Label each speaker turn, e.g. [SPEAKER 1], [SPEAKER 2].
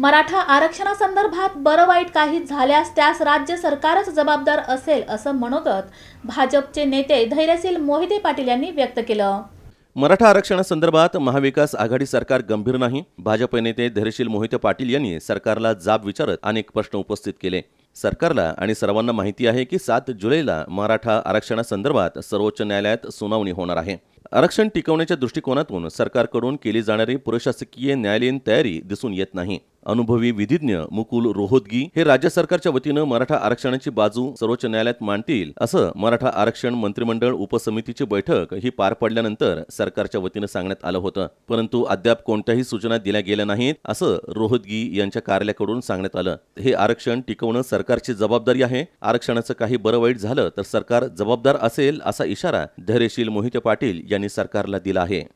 [SPEAKER 1] मराठा आरक्षणासंदर्भात बरं वाईट काही झाल्यास त्यास राज्य सरकारच जबाबदार असेल असं मनोगत भाजपचे नेते धैर्यशील मोहिते पाटील यांनी व्यक्त केलं
[SPEAKER 2] मराठा आरक्षणासंदर्भात महाविकास आघाडी सरकार गंभीर नाही भाजप नेते धैर्यशील मोहिते पाटील यांनी सरकारला जाब विचारत अनेक प्रश्न उपस्थित केले सरकारला आणि सर्वांना माहिती आहे की सात जुलैला मराठा आरक्षणासंदर्भात सर्वोच्च न्यायालयात सुनावणी होणार आहे आरक्षण टिकवण्याच्या दृष्टिकोनातून सरकारकडून केली जाणारी प्रशासकीय न्यायालयीन तयारी दिसून येत नाही अनुभवी विधिज्ञ मुकुल रोहोदगी हे राज्य सरकारच्या वतीनं मराठा आरक्षणाची बाजू सर्वोच्च न्यायालयात मांडतील असं मराठा आरक्षण मंत्रिमंडळ उपसमितीची बैठक ही पार पडल्यानंतर सरकारच्या वतीनं सांगण्यात आलं होतं परंतु अद्याप कोणत्याही सूचना दिल्या गेल्या नाहीत असं रोहोदगी यांच्या कार्यालयाकडून सांगण्यात आलं हे आरक्षण टिकवणं सरकारची जबाबदारी आहे आरक्षणाचं काही बरं वाईट झालं तर सरकार जबाबदार असेल असा इशारा धैर्यशील मोहिते पाटील यांनी सरकारला दिला आहे